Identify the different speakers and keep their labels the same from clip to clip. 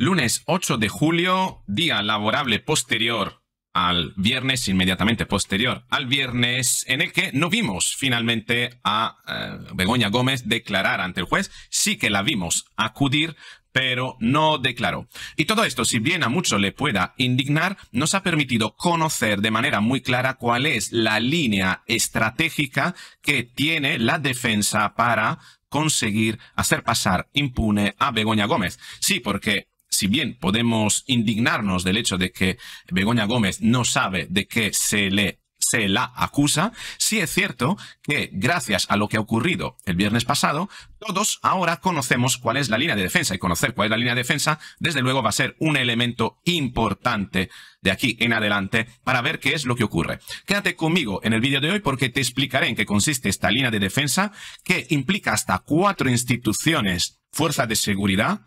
Speaker 1: Lunes 8 de julio, día laborable posterior al viernes, inmediatamente posterior al viernes, en el que no vimos finalmente a eh, Begoña Gómez declarar ante el juez. Sí que la vimos acudir, pero no declaró. Y todo esto, si bien a mucho le pueda indignar, nos ha permitido conocer de manera muy clara cuál es la línea estratégica que tiene la defensa para conseguir hacer pasar impune a Begoña Gómez. Sí, porque si bien podemos indignarnos del hecho de que Begoña Gómez no sabe de qué se le se la acusa, sí es cierto que gracias a lo que ha ocurrido el viernes pasado, todos ahora conocemos cuál es la línea de defensa y conocer cuál es la línea de defensa, desde luego va a ser un elemento importante de aquí en adelante para ver qué es lo que ocurre. Quédate conmigo en el vídeo de hoy porque te explicaré en qué consiste esta línea de defensa que implica hasta cuatro instituciones, fuerzas de seguridad,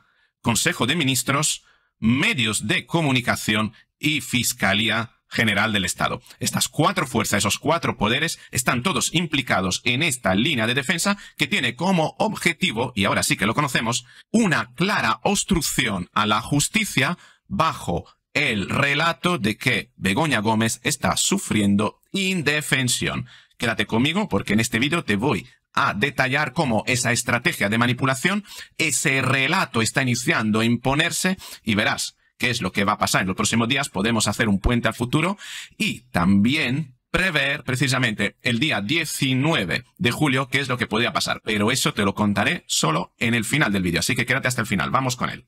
Speaker 1: Consejo de Ministros, medios de comunicación y Fiscalía General del Estado. Estas cuatro fuerzas, esos cuatro poderes, están todos implicados en esta línea de defensa que tiene como objetivo, y ahora sí que lo conocemos, una clara obstrucción a la justicia bajo el relato de que Begoña Gómez está sufriendo indefensión. Quédate conmigo porque en este vídeo te voy a detallar cómo esa estrategia de manipulación, ese relato está iniciando a imponerse y verás qué es lo que va a pasar en los próximos días. Podemos hacer un puente al futuro y también prever precisamente el día 19 de julio qué es lo que podría pasar. Pero eso te lo contaré solo en el final del vídeo. Así que quédate hasta el final. Vamos con él.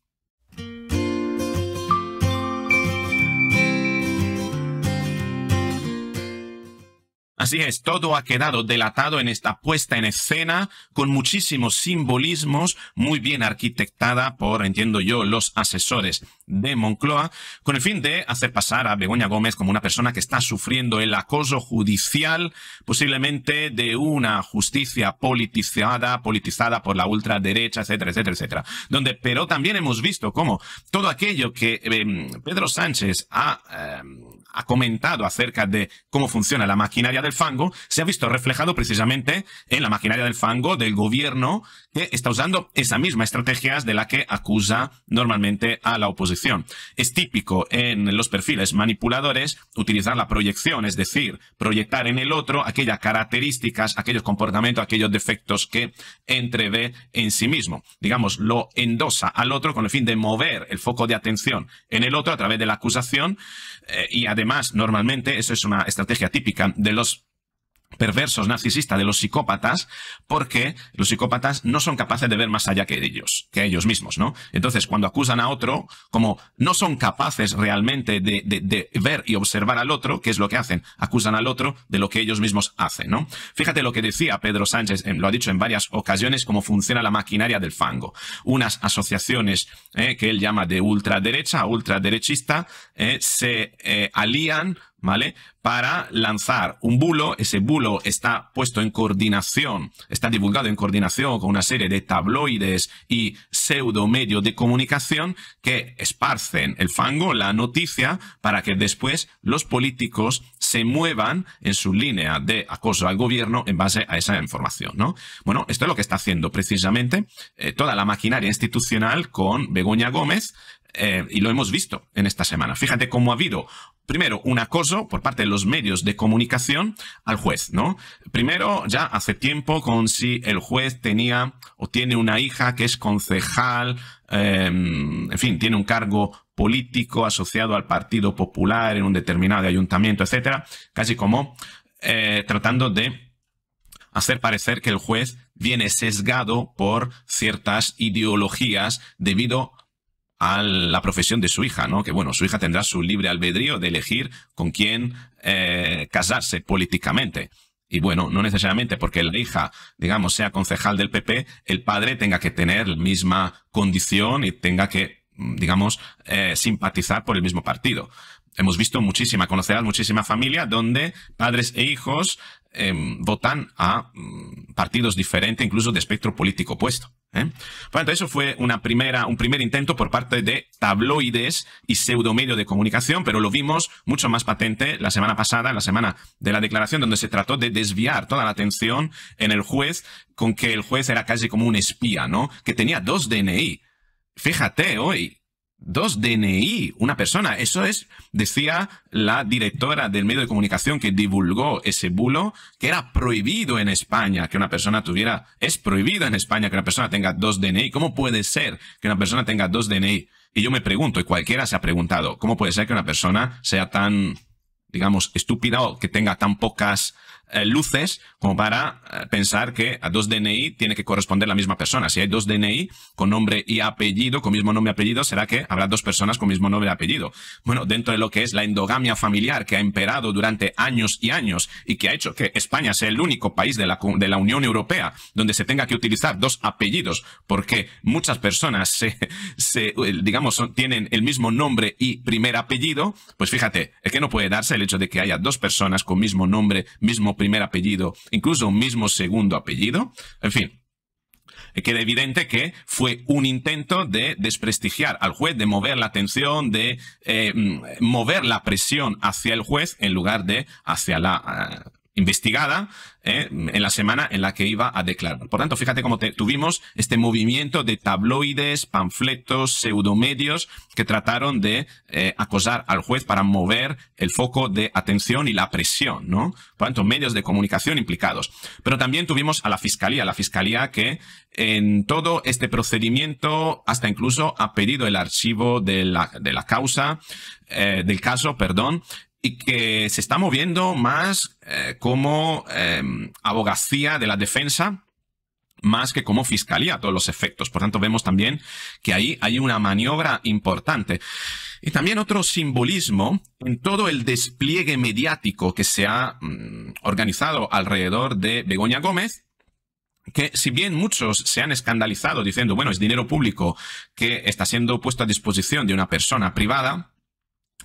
Speaker 1: Así es, todo ha quedado delatado en esta puesta en escena con muchísimos simbolismos, muy bien arquitectada por, entiendo yo, los asesores de Moncloa, con el fin de hacer pasar a Begoña Gómez como una persona que está sufriendo el acoso judicial, posiblemente de una justicia politizada, politizada por la ultraderecha, etcétera, etcétera, etcétera. Donde, pero también hemos visto cómo todo aquello que eh, Pedro Sánchez ha... Eh, ha comentado acerca de cómo funciona la maquinaria del fango, se ha visto reflejado precisamente en la maquinaria del fango del gobierno que está usando esa misma estrategia de la que acusa normalmente a la oposición. Es típico en los perfiles manipuladores utilizar la proyección, es decir, proyectar en el otro aquellas características, aquellos comportamientos, aquellos defectos que entrevé en sí mismo. Digamos, lo endosa al otro con el fin de mover el foco de atención en el otro a través de la acusación eh, y además más normalmente, eso es una estrategia típica de los perversos narcisistas de los psicópatas porque los psicópatas no son capaces de ver más allá que ellos, que ellos mismos, ¿no? Entonces, cuando acusan a otro, como no son capaces realmente de, de, ver y observar al otro, ¿qué es lo que hacen? Acusan al otro de lo que ellos mismos hacen, ¿no? Fíjate lo que decía Pedro Sánchez, lo ha dicho en varias ocasiones, cómo funciona la maquinaria del fango. Unas asociaciones eh, que él llama de ultraderecha ultraderechista eh, se eh, alían ¿vale? Para lanzar un bulo, ese bulo está puesto en coordinación, está divulgado en coordinación con una serie de tabloides y pseudo medios de comunicación que esparcen el fango, la noticia, para que después los políticos se muevan en su línea de acoso al gobierno en base a esa información, ¿no? Bueno, esto es lo que está haciendo precisamente eh, toda la maquinaria institucional con Begoña Gómez, eh, y lo hemos visto en esta semana. Fíjate cómo ha habido, primero, un acoso por parte de los medios de comunicación al juez, ¿no? Primero, ya hace tiempo, con si el juez tenía o tiene una hija que es concejal, em, en fin, tiene un cargo político asociado al Partido Popular en un determinado ayuntamiento, etcétera, casi como eh, tratando de hacer parecer que el juez viene sesgado por ciertas ideologías debido a la profesión de su hija, ¿no? Que bueno, su hija tendrá su libre albedrío de elegir con quién eh, casarse políticamente. Y bueno, no necesariamente porque la hija, digamos, sea concejal del PP, el padre tenga que tener la misma condición y tenga que, digamos, eh, simpatizar por el mismo partido. Hemos visto muchísima, conocerás muchísima familia donde padres e hijos em, votan a mm, partidos diferentes, incluso de espectro político opuesto. ¿eh? Bueno, eso fue una primera, un primer intento por parte de tabloides y pseudomedios de comunicación, pero lo vimos mucho más patente la semana pasada, en la semana de la declaración, donde se trató de desviar toda la atención en el juez, con que el juez era casi como un espía, ¿no? Que tenía dos DNI. Fíjate hoy, Dos DNI, una persona. Eso es, decía la directora del medio de comunicación que divulgó ese bulo, que era prohibido en España que una persona tuviera, es prohibido en España que una persona tenga dos DNI. ¿Cómo puede ser que una persona tenga dos DNI? Y yo me pregunto, y cualquiera se ha preguntado, ¿cómo puede ser que una persona sea tan, digamos, estúpida o que tenga tan pocas eh, luces como para eh, pensar que a dos DNI tiene que corresponder la misma persona. Si hay dos DNI con nombre y apellido, con mismo nombre y apellido, será que habrá dos personas con mismo nombre y apellido. Bueno, dentro de lo que es la endogamia familiar que ha imperado durante años y años y que ha hecho que España sea el único país de la, de la Unión Europea donde se tenga que utilizar dos apellidos porque muchas personas se, se eh, digamos, tienen el mismo nombre y primer apellido, pues fíjate, es que no puede darse el hecho de que haya dos personas con mismo nombre, mismo primer apellido, incluso un mismo segundo apellido. En fin, eh, queda evidente que fue un intento de desprestigiar al juez, de mover la atención, de eh, mm, mover la presión hacia el juez en lugar de hacia la, eh, investigada ¿eh? en la semana en la que iba a declarar. Por tanto, fíjate cómo tuvimos este movimiento de tabloides, panfletos, pseudomedios que trataron de eh, acosar al juez para mover el foco de atención y la presión, ¿no? Por tanto, medios de comunicación implicados. Pero también tuvimos a la fiscalía, la fiscalía que en todo este procedimiento hasta incluso ha pedido el archivo de la, de la causa, eh, del caso, perdón, y que se está moviendo más eh, como em, abogacía de la defensa más que como fiscalía a todos los efectos. Por tanto, vemos también que ahí hay una maniobra importante. Y también otro simbolismo en todo el despliegue mediático que se ha mm, organizado alrededor de Begoña Gómez, que si bien muchos se han escandalizado diciendo, bueno, es dinero público que está siendo puesto a disposición de una persona privada,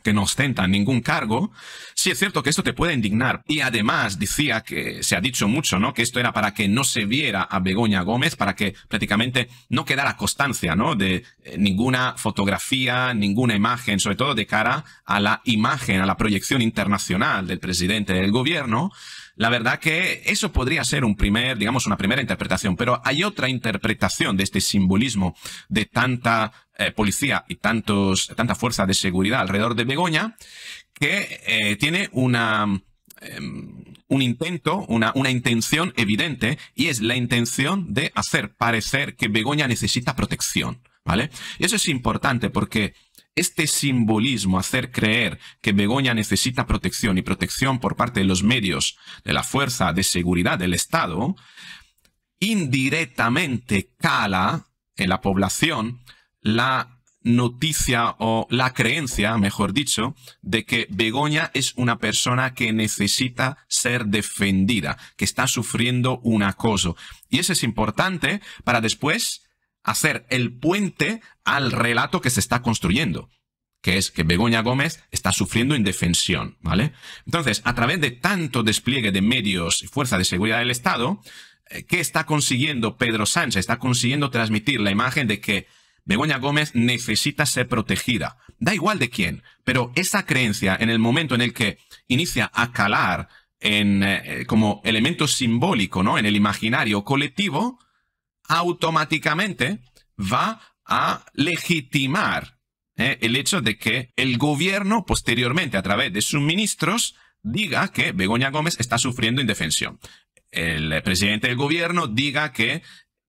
Speaker 1: que no ostenta ningún cargo, sí es cierto que esto te puede indignar. Y además decía que se ha dicho mucho, ¿no? Que esto era para que no se viera a Begoña Gómez, para que prácticamente no quedara constancia, ¿no? De eh, ninguna fotografía, ninguna imagen, sobre todo de cara a la imagen, a la proyección internacional del presidente del gobierno. La verdad que eso podría ser un primer, digamos, una primera interpretación, pero hay otra interpretación de este simbolismo de tanta eh, policía y tantos, tanta fuerza de seguridad alrededor de Begoña que eh, tiene una, em, un intento, una, una intención evidente y es la intención de hacer parecer que Begoña necesita protección. ¿Vale? Eso es importante porque este simbolismo, hacer creer que Begoña necesita protección y protección por parte de los medios, de la fuerza de seguridad del Estado, indirectamente cala en la población la noticia o la creencia, mejor dicho, de que Begoña es una persona que necesita ser defendida, que está sufriendo un acoso. Y eso es importante para después hacer el puente al relato que se está construyendo, que es que Begoña Gómez está sufriendo indefensión, ¿vale? Entonces, a través de tanto despliegue de medios y fuerza de seguridad del Estado, eh, ¿qué está consiguiendo Pedro Sánchez? Está consiguiendo transmitir la imagen de que Begoña Gómez necesita ser protegida. Da igual de quién, pero esa creencia en el momento en el que inicia a calar en, eh, eh, como elemento simbólico, ¿no? En el imaginario colectivo, automáticamente va a legitimar eh, el hecho de que el gobierno posteriormente, a través de sus ministros, diga que Begoña Gómez está sufriendo indefensión. El presidente del gobierno diga que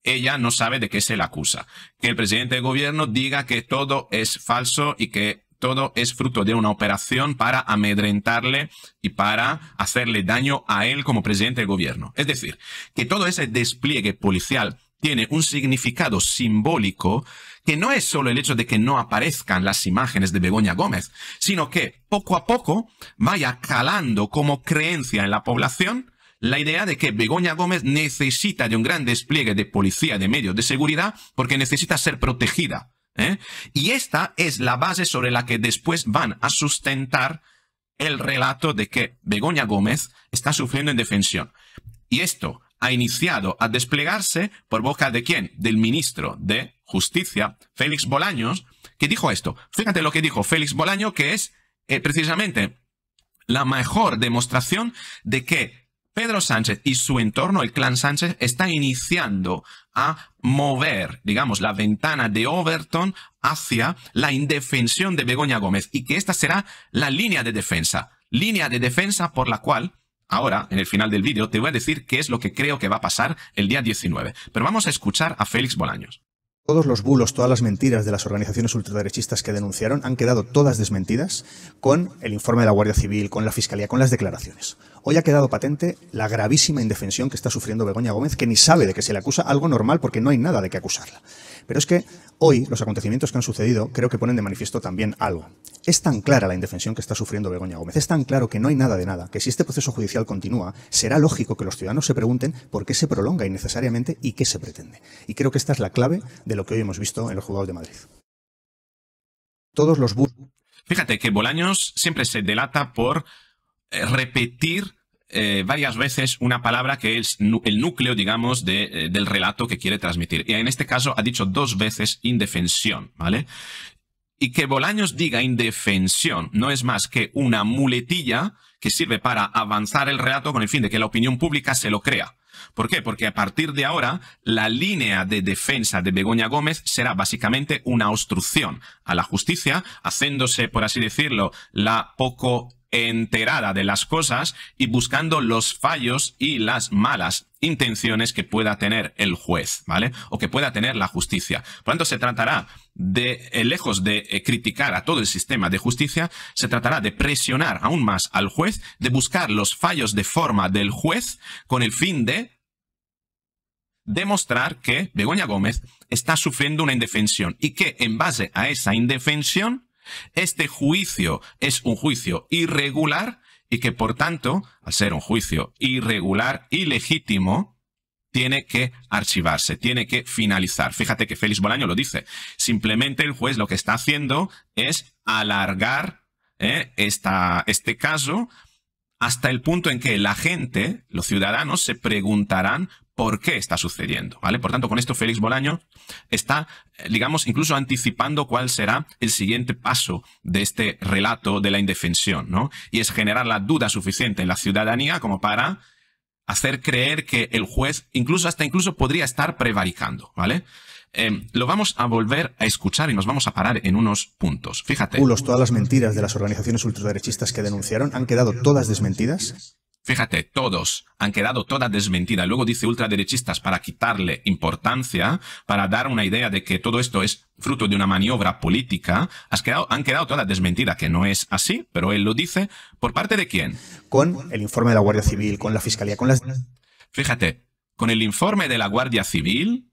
Speaker 1: ella no sabe de qué se la acusa. Que el presidente del gobierno diga que todo es falso y que todo es fruto de una operación para amedrentarle y para hacerle daño a él como presidente del gobierno. Es decir, que todo ese despliegue policial tiene un significado simbólico que no es solo el hecho de que no aparezcan las imágenes de Begoña Gómez, sino que poco a poco vaya calando como creencia en la población la idea de que Begoña Gómez necesita de un gran despliegue de policía, de medios de seguridad, porque necesita ser protegida. ¿eh? Y esta es la base sobre la que después van a sustentar el relato de que Begoña Gómez está sufriendo en defensión. Y esto ha iniciado a desplegarse por boca de quién? Del ministro de Justicia, Félix Bolaños, que dijo esto. Fíjate lo que dijo Félix Bolaño, que es eh, precisamente la mejor demostración de que Pedro Sánchez y su entorno, el clan Sánchez, está iniciando a mover, digamos, la ventana de Overton hacia la indefensión de Begoña Gómez y que esta será la línea de defensa, línea de defensa por la cual ahora, en el final del vídeo, te voy a decir qué es lo que creo que va a pasar el día 19. Pero vamos a escuchar a Félix Bolaños.
Speaker 2: Todos los bulos, todas las mentiras de las organizaciones ultraderechistas que denunciaron han quedado todas desmentidas con el informe de la Guardia Civil, con la Fiscalía, con las declaraciones. Hoy ha quedado patente la gravísima indefensión que está sufriendo Begoña Gómez, que ni sabe de que se le acusa algo normal porque no hay nada de qué acusarla. Pero es que hoy los acontecimientos que han sucedido creo que ponen de manifiesto también algo. Es tan clara la indefensión que está sufriendo Begoña Gómez, es tan claro que no hay nada de nada, que si este proceso judicial continúa, será lógico que los ciudadanos se pregunten por qué se prolonga innecesariamente y qué se pretende. Y creo que esta es la clave de lo que hoy hemos visto en los juzgados de Madrid. Todos los
Speaker 1: Fíjate que Bolaños siempre se delata por eh, repetir eh, varias veces una palabra que es el núcleo, digamos, de, eh, del relato que quiere transmitir. Y en este caso ha dicho dos veces indefensión, ¿vale? Y que Bolaños diga indefensión no es más que una muletilla que sirve para avanzar el relato con el fin de que la opinión pública se lo crea. ¿Por qué? Porque a partir de ahora la línea de defensa de Begoña Gómez será básicamente una obstrucción a la justicia, haciéndose, por así decirlo, la poco enterada de las cosas y buscando los fallos y las malas intenciones que pueda tener el juez, ¿vale? O que pueda tener la justicia. Por tanto, se tratará de, eh, lejos de eh, criticar a todo el sistema de justicia, se tratará de presionar aún más al juez, de buscar los fallos de forma del juez con el fin de demostrar que Begoña Gómez está sufriendo una indefensión y que en base a esa indefensión este juicio es un juicio irregular y que por tanto, al ser un juicio irregular y legítimo, tiene que archivarse, tiene que finalizar. Fíjate que Félix Bolaño lo dice. Simplemente el juez lo que está haciendo es alargar eh, este caso hasta el punto en que la gente, los ciudadanos, se preguntarán por qué está sucediendo, ¿vale? Por tanto, con esto Félix Bolaño está, eh, digamos, incluso anticipando cuál será el siguiente paso de este relato de la indefensión, ¿no? Y es generar la duda suficiente en la ciudadanía como para hacer creer que el juez incluso hasta incluso podría estar prevaricando, ¿vale? Eh, lo vamos a volver a escuchar y nos vamos a parar en unos puntos.
Speaker 2: Fíjate. todas las mentiras de las organizaciones ultraderechistas que denunciaron han quedado todas desmentidas.
Speaker 1: Fíjate, todos han quedado toda desmentida. Luego dice ultraderechistas para quitarle importancia, para dar una idea de que todo esto es fruto de una maniobra política. quedado, han quedado toda desmentida, que no es así, pero él lo dice. ¿Por parte de quién? Con el
Speaker 2: informe de la Guardia Civil, con la Fiscalía, con las...
Speaker 1: Fíjate, con el informe de la Guardia Civil,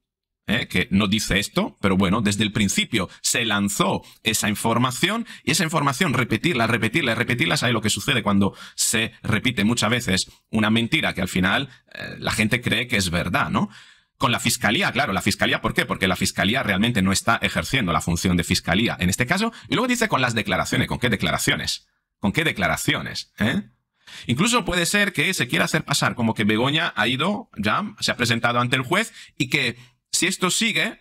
Speaker 1: ¿eh? que no dice esto, pero bueno, desde el principio se lanzó esa información y esa información repetirla, repetirla, repetirla, sabe lo que sucede cuando se repite muchas veces una mentira que al final eh, la gente cree que es verdad, ¿no? Con la fiscalía, claro, la fiscalía, ¿por qué? Porque la fiscalía realmente no está ejerciendo la función de fiscalía en este caso. Y luego dice con las declaraciones, ¿con qué declaraciones? ¿Con qué declaraciones? ¿Eh? Incluso puede ser que se quiera hacer pasar como que Begoña ha ido, ya, se ha presentado ante el juez y que si esto sigue,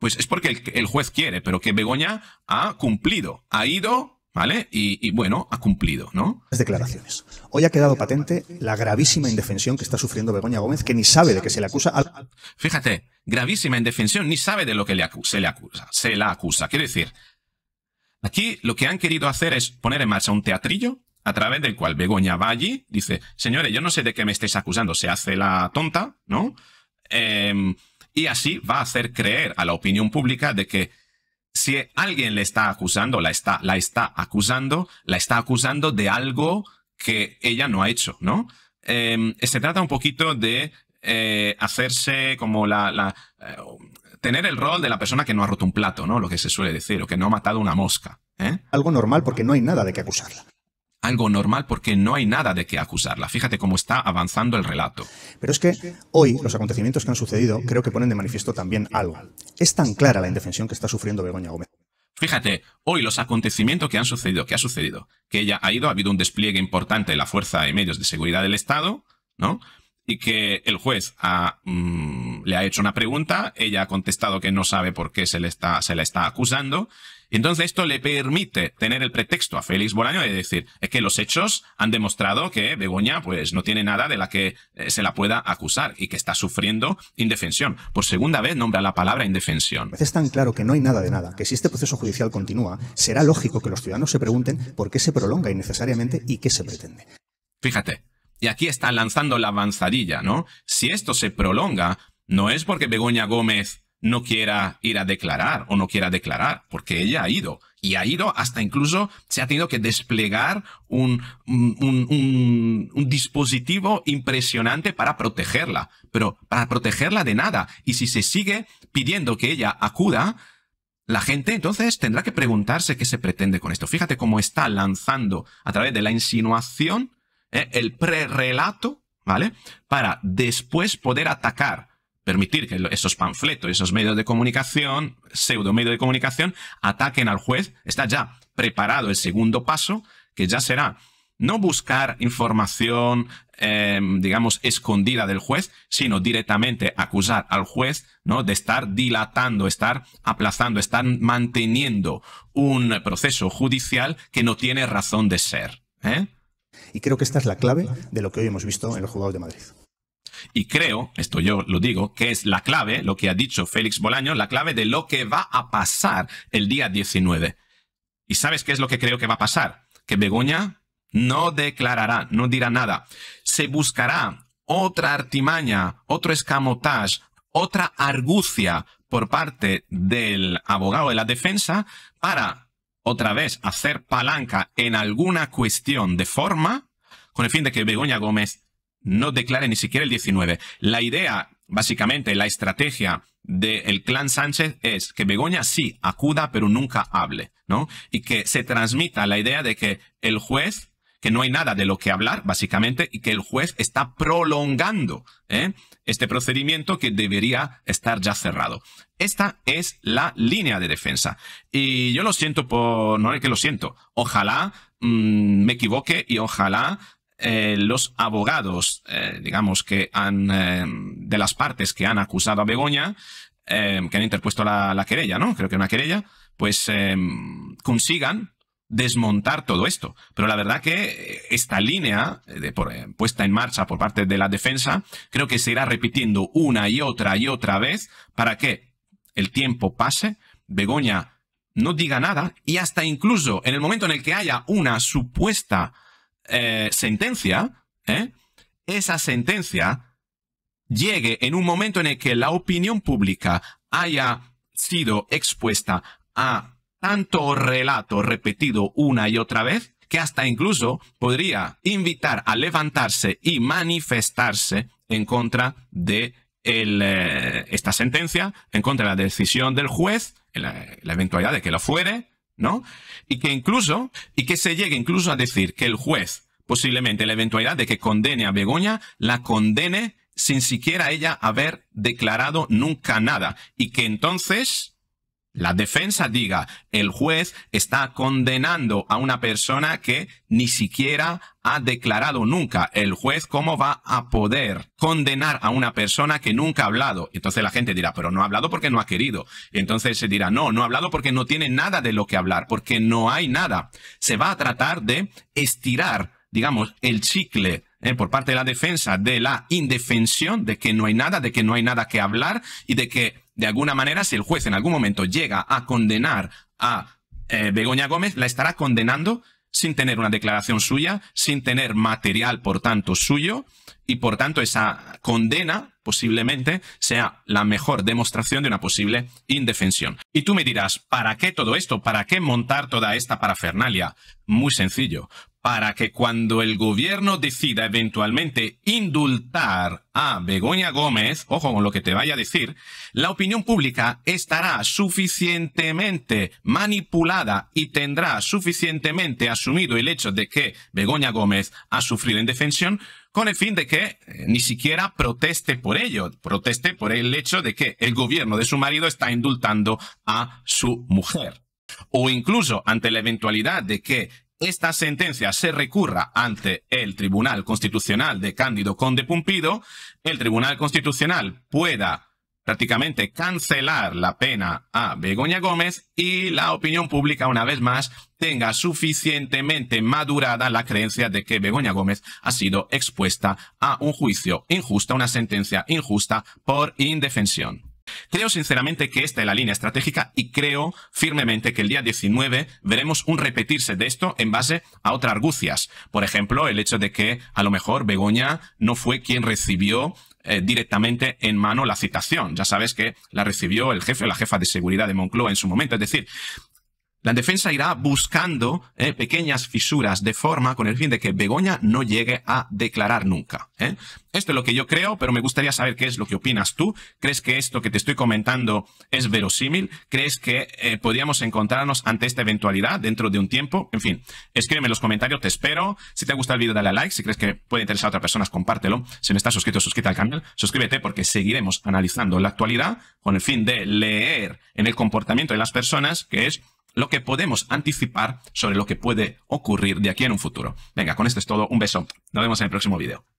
Speaker 1: pues es porque el, juez quiere, pero que Begoña ha cumplido, ha ido ¿vale? Y, bueno, ha cumplido, ¿no?
Speaker 2: Las declaraciones. Hoy ha quedado patente la gravísima indefensión que está sufriendo Begoña Gómez, que ni sabe de qué se le acusa.
Speaker 1: Fíjate, gravísima indefensión, ni sabe de lo que le se le acusa, se la acusa. Quiere decir, aquí lo que han querido hacer es poner en marcha un teatrillo a través del cual Begoña va allí, dice, señores, yo no sé de qué me estáis acusando, se hace la tonta, ¿no? Eh, y así va a hacer creer a la opinión pública de que si alguien le está acusando, la está, la está acusando, la está acusando de algo que ella no ha hecho, ¿no? Em, se trata un poquito de eh, hacerse como la... Eh, tener el rol de la persona que no ha roto un plato, ¿no? Lo que se suele decir, o que no ha matado una mosca. ¿eh?
Speaker 2: Algo normal porque no hay nada de qué acusarla
Speaker 1: algo normal porque no hay nada de qué acusarla. Fíjate cómo está avanzando el relato.
Speaker 2: Pero es que hoy los acontecimientos que han sucedido creo que ponen de manifiesto también algo. Es tan clara la indefensión que está sufriendo Begoña Gómez.
Speaker 1: Fíjate, hoy los acontecimientos que han sucedido, que ha sucedido, que ella ha ido, ha habido un despliegue importante de la fuerza y medios de seguridad del Estado, ¿no? Y que el juez mm, le ha hecho una pregunta, ella ha contestado que no sabe por qué se le está, se la está acusando, entonces esto le permite tener el pretexto a Félix Bolaño de decir, es que los hechos han demostrado que Begoña pues no tiene nada de la que eh, se la pueda acusar y que está sufriendo indefensión. Por segunda vez nombra la palabra indefensión.
Speaker 2: Es tan claro que no hay nada de nada, que si este proceso judicial continúa, será lógico que los ciudadanos se pregunten por qué se prolonga innecesariamente y qué se pretende.
Speaker 1: Fíjate, y aquí están lanzando la avanzadilla, ¿no? Si esto se prolonga, no es porque Begoña Gómez no quiera ir a declarar o no quiera declarar, porque ella ha ido y ha ido hasta incluso se ha tenido que desplegar un, un, dispositivo impresionante para protegerla, pero para protegerla de nada. Y si se sigue pidiendo que ella acuda, la gente entonces tendrá que preguntarse qué se pretende con esto. Fíjate cómo está lanzando a través de la insinuación eh, el prerelato, ¿vale? Para después poder atacar permitir que esos panfletos, esos medios de comunicación, pseudo medios de comunicación, ataquen al juez. Está ya preparado el segundo paso, que ya será no buscar información, em, digamos, escondida del juez, sino directamente acusar al juez, ¿no? De estar dilatando, estar aplazando, estar manteniendo un proceso judicial que no tiene razón de ser.
Speaker 2: ¿eh? Y creo que esta es la clave de lo que hoy hemos visto en el Jugado de Madrid.
Speaker 1: Y creo, esto yo lo digo, que es la clave, lo que ha dicho Félix Bolaño, la clave de lo que va a pasar el día 19. ¿Y sabes qué es lo que creo que va a pasar? Que Begoña no declarará, no dirá nada. Se buscará otra artimaña, otro escamotage, otra argucia por parte del abogado de la defensa para otra vez hacer palanca en alguna cuestión de forma con el fin de que Begoña Gómez no declare ni siquiera el 19. La idea, básicamente, la estrategia del clan Sánchez es que Begoña sí acuda, pero nunca hable, ¿no? Y que se transmita la idea de que el juez que no hay nada de lo que hablar, básicamente, y que el juez está prolongando ¿eh? este procedimiento que debería estar ya cerrado. Esta es la línea de defensa. Y yo lo siento por... no es que lo siento. Ojalá mm, me equivoque y ojalá eh, los abogados, eh, digamos, que han, eh, de las partes que han acusado a Begoña, que han interpuesto la, querella, ¿no? Creo que una querella, pues consigan desmontar todo esto. Pero la verdad que esta línea de, puesta en marcha por parte de la defensa, creo que se irá repitiendo una y otra y otra vez para que el tiempo pase, Begoña no diga nada y hasta incluso en el momento en el que haya una supuesta eh, sentencia, ¿eh? esa sentencia llegue en un momento en el que la opinión pública haya sido expuesta a tanto relato repetido una y otra vez que hasta incluso podría invitar a levantarse y manifestarse en contra de eh, esta sentencia, en contra de la decisión del juez, en la, la eventualidad de que lo fuere, ¿no? Y que incluso, y que se llegue incluso a decir que el juez, posiblemente la eventualidad de que condene a Begoña, la condene sin siquiera ella haber declarado nunca nada. Y que entonces la defensa diga, el juez está condenando a una persona que ni siquiera ha declarado nunca. El juez, ¿cómo va a poder condenar a una persona que nunca ha hablado? Entonces la gente dirá, pero no ha hablado porque no ha querido. entonces se dirá, no, no ha hablado porque no tiene nada de lo que hablar, porque no hay nada. Se va a tratar de estirar, digamos, el chicle ¿eh? por parte de la defensa de la indefensión, de que no hay nada, de que no hay nada que hablar y de que de alguna manera, si el juez en algún momento llega a condenar a eh, Begoña Gómez, la estará condenando sin tener una declaración suya, sin tener material, por tanto, suyo, y por tanto esa condena posiblemente sea la mejor demostración de una posible indefensión. Y tú me dirás, ¿para qué todo esto? ¿Para qué montar toda esta parafernalia? Muy sencillo, para que cuando el gobierno decida eventualmente indultar a Begoña Gómez, ojo con lo que te vaya a decir, la opinión pública estará suficientemente manipulada y tendrá suficientemente asumido el hecho de que Begoña Gómez ha sufrido indefensión con el fin de que eh, ni siquiera proteste por ello, proteste por el hecho de que el gobierno de su marido está indultando a su mujer. O incluso ante la eventualidad de que esta sentencia se recurra ante el Tribunal Constitucional de Cándido Conde Pumpido, el Tribunal Constitucional pueda prácticamente cancelar la pena a Begoña Gómez y la opinión pública una vez más tenga suficientemente madurada la creencia de que Begoña Gómez ha sido expuesta a un juicio injusto, una sentencia injusta por indefensión. Creo sinceramente que esta es la línea estratégica y creo firmemente que el día 19 veremos un repetirse de esto en base a otras argucias. Por ejemplo, el hecho de que a lo mejor Begoña no fue quien recibió eh, directamente en mano la citación. Ya sabes que la recibió el jefe o la jefa de seguridad de Moncloa en su momento. Es decir, la defensa irá buscando eh, pequeñas fisuras de forma con el fin de que Begoña no llegue a declarar nunca. ¿eh? Esto es lo que yo creo, pero me gustaría saber qué es lo que opinas tú. ¿Crees que esto que te estoy comentando es verosímil? ¿Crees que eh, podríamos encontrarnos ante esta eventualidad dentro de un tiempo? En fin, escríbeme en los comentarios, te espero. Si te ha gusta el vídeo dale a like. Si crees que puede interesar a otras personas, compártelo. Si no estás suscrito, suscríbete al canal. Suscríbete porque seguiremos analizando la actualidad con el fin de leer en el comportamiento de las personas, que es lo que podemos anticipar
Speaker 2: sobre lo que puede ocurrir de aquí en un futuro. Venga, con esto es todo. Un beso. Nos vemos en el próximo video.